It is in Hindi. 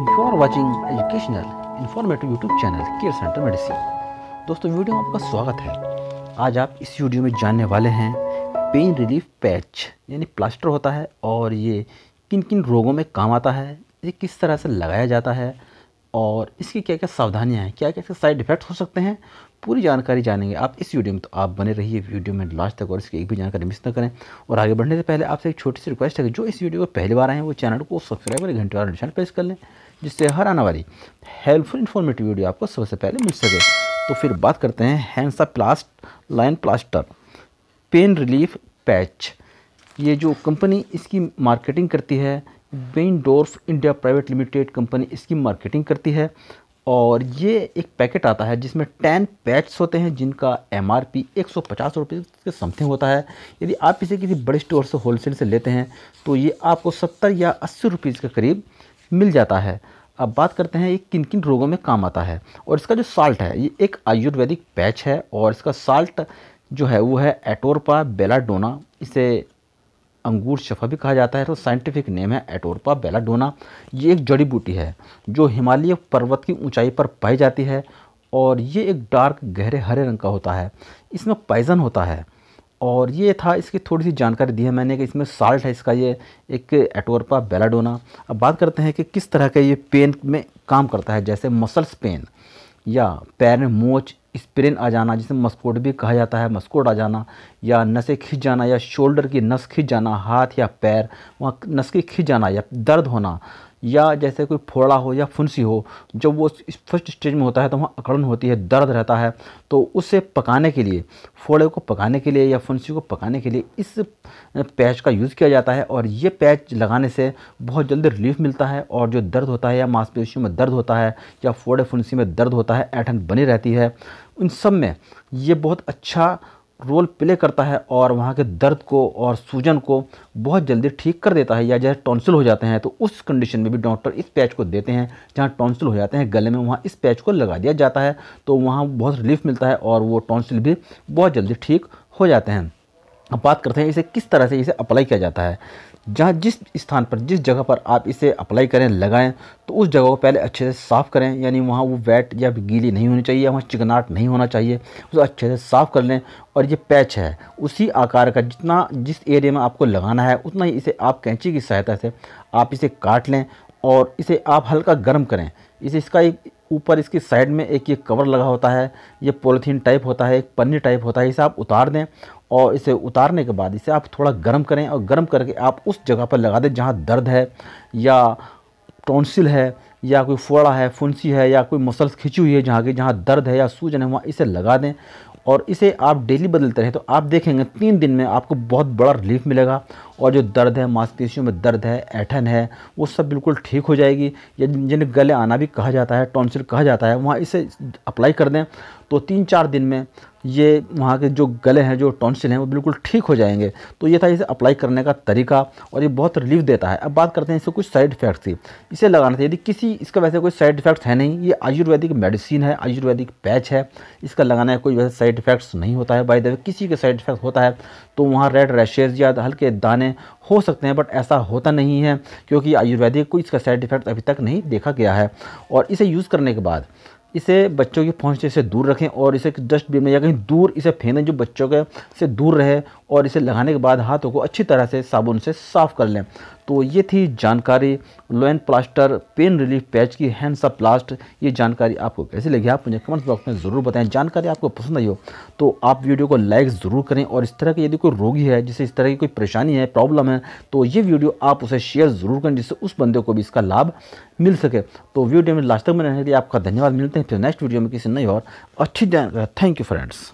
you are watching educational informative YouTube channel care centre medicine दोस्तों वीडियो में आपका स्वागत है आज आप इस वीडियो में जानने वाले हैं पेन रिलीफ पैच यानी प्लास्टर होता है और ये किन किन रोगों में काम आता है ये किस तरह से लगाया जाता है और इसकी क्या क्या सावधानियाँ हैं क्या क्या इसके साइड इफेक्ट हो सकते हैं पूरी जानकारी जानेंगे आप इस वीडियो में तो आप बने रहिए वीडियो में लास्ट तक और इसकी एक भी जानकारी मिस न करें और आगे बढ़ने से पहले आपसे एक छोटी सी रिक्वेस्ट है कि जो इस वीडियो को पहली बार आए हैं वो चैनल को सब्सक्राइब और घंटे वाला निशान प्रेस कर लें जिससे हर आने वाली हेल्पफुल इन्फॉर्मेटिव वीडियो आपको सबसे पहले मिल सके तो फिर बात करते हैं Hansaplast line plaster pain relief patch ये जो कंपनी इसकी मार्केटिंग करती है Beiersdorf India private limited company इसकी मार्केटिंग करती है और ये एक पैकेट आता है जिसमें टेन पैट्स होते हैं जिनका एम आर पी एक सौ पचास रुपये के समथिंग होता है यदि आप इसे किसी बड़े स्टोर से होलसेल से लेते हैं तो ये आपको सत्तर या अस्सी रुपीज़ के करीब मिल जाता है अब बात करते हैं ये किन किन रोगों में काम आता है और इसका जो साल्ट है ये एक आयुर्वेदिक पैच है और इसका साल्ट जो है वो है एटोरपा बेलाडोना इसे अंगूर शफा भी कहा जाता है तो साइंटिफिक नेम है एटोरपा बेलाडोना ये एक जड़ी बूटी है जो हिमालय पर्वत की ऊंचाई पर पाई जाती है और ये एक डार्क गहरे हरे रंग का होता है इसमें पाइजन होता है और ये था इसकी थोड़ी सी जानकारी दी है मैंने कि इसमें साल्ट है इसका ये एक एटोरपा बेलाडोना अब बात करते हैं कि किस तरह का ये पेन में काम करता है जैसे मसल्स पेन या पैर में मोच स्प्रेन आ जाना जिसे मस्कोट भी कहा जाता है मस्कोट आ जाना या नसें खिंच जाना या शोल्डर की नस खिंच जाना हाथ या पैर वहाँ नस की खिंच जाना या दर्द होना या जैसे कोई फोड़ा हो या फुंसी हो जब वो फर्स्ट स्टेज में होता है तो वहाँ अकड़न होती है दर्द रहता है तो उसे पकाने के लिए फोड़े को पकाने के लिए या फुंसी को पकाने के लिए इस पैच का यूज़ किया जाता है और ये पैच लगाने से बहुत जल्दी रिलीफ मिलता है और जो दर्द होता है या मांसपेशियों में दर्द होता है या फोड़े फुंसी में दर्द होता है ऐठन बनी रहती है उन सब में ये बहुत अच्छा रोल प्ले करता है और वहाँ के दर्द को और सूजन को बहुत जल्दी ठीक कर देता है या जैसे टॉन्सिल हो जाते हैं तो उस कंडीशन में भी डॉक्टर इस पैच को देते हैं जहाँ टॉन्सिल हो जाते हैं गले में वहाँ इस पैच को लगा दिया जाता है तो वहाँ बहुत रिलीफ मिलता है और वो टॉन्सिल भी बहुत जल्दी ठीक हो जाते हैं अब बात करते हैं इसे किस तरह से इसे अप्लाई किया जाता है जहाँ जिस स्थान पर जिस जगह पर आप इसे अप्लाई करें लगाएं तो उस जगह को पहले अच्छे से साफ़ करें यानी वहाँ वो वेट या गीली नहीं होनी चाहिए वहाँ चिकनाट नहीं होना चाहिए उसे अच्छे से साफ़ कर लें और ये पैच है उसी आकार का जितना जिस एरिया में आपको लगाना है उतना ही इसे आप कैंची की सहायता से आप इसे काट लें और इसे आप हल्का गर्म करें इसे इसका एक ऊपर इसकी साइड में एक ये कवर लगा होता है ये पॉलीथीन टाइप होता है एक पन्नी टाइप होता है इसे आप उतार दें और इसे उतारने के बाद इसे आप थोड़ा गर्म करें और गर्म करके आप उस जगह पर लगा दें जहाँ दर्द है या टॉन्सिल है या कोई फोड़ा है फुंसी है या कोई मसल्स खिंची हुई है जहाँ की जहाँ दर्द है या सूजन है वहाँ इसे लगा दें और इसे आप डेली बदलते रहें तो आप देखेंगे तीन दिन में आपको बहुत बड़ा रिलीफ मिलेगा और जो दर्द है मांसपेशियों में दर्द है ऐठन है वो सब बिल्कुल ठीक हो जाएगी या जिन्हें गले आना भी कहा जाता है टॉन्सिल कहा जाता है वहाँ इसे अप्लाई कर दें तो तीन चार दिन में ये वहाँ के जो गले हैं जो टॉन्सिल हैं वो बिल्कुल ठीक हो जाएंगे तो ये था इसे अप्लाई करने का तरीका और ये बहुत रिलीफ देता है अब बात करते हैं इससे कुछ साइड इफेक्ट्स की इसे लगाना था यदि किसी इसका वैसे कोई साइड इफेक्ट्स है नहीं ये आयुर्वेदिक मेडिसिन है आयुर्वेदिक पैच है इसका लगाना है कोई वैसे साइड इफेक्ट्स नहीं होता है बाई द किसी के साइड इफेक्ट होता है तो वहाँ रेड रैशेज या हल्के दाने हो सकते हैं बट ऐसा होता नहीं है क्योंकि आयुर्वेदिक को इसका साइड इफेक्ट अभी तक नहीं देखा गया है और इसे यूज़ करने के बाद इसे बच्चों की पहुंच से दूर रखें और इसे डस्टबिन में या कहीं दूर इसे फेंकें जो बच्चों के से दूर रहे और इसे लगाने के बाद हाथों को अच्छी तरह से साबुन से साफ़ कर लें तो ये थी जानकारी लोन प्लास्टर पेन रिलीफ पैच की हैंड्सा प्लास्ट ये जानकारी आपको कैसी लगी आप मुझे कमेंट्स बॉक्स में ज़रूर बताएं जानकारी आपको पसंद आई हो तो आप वीडियो को लाइक ज़रूर करें और इस तरह की यदि कोई रोगी है जिसे इस तरह की कोई परेशानी है प्रॉब्लम है तो ये वीडियो आप उसे शेयर ज़रूर करें जिससे उस बंदे को भी इसका लाभ मिल सके तो वीडियो में लास्ट तक में रहने के लिए आपका धन्यवाद मिलते हैं फिर नेक्स्ट वीडियो में किसी नई और अच्छी थैंक यू फ्रेंड्स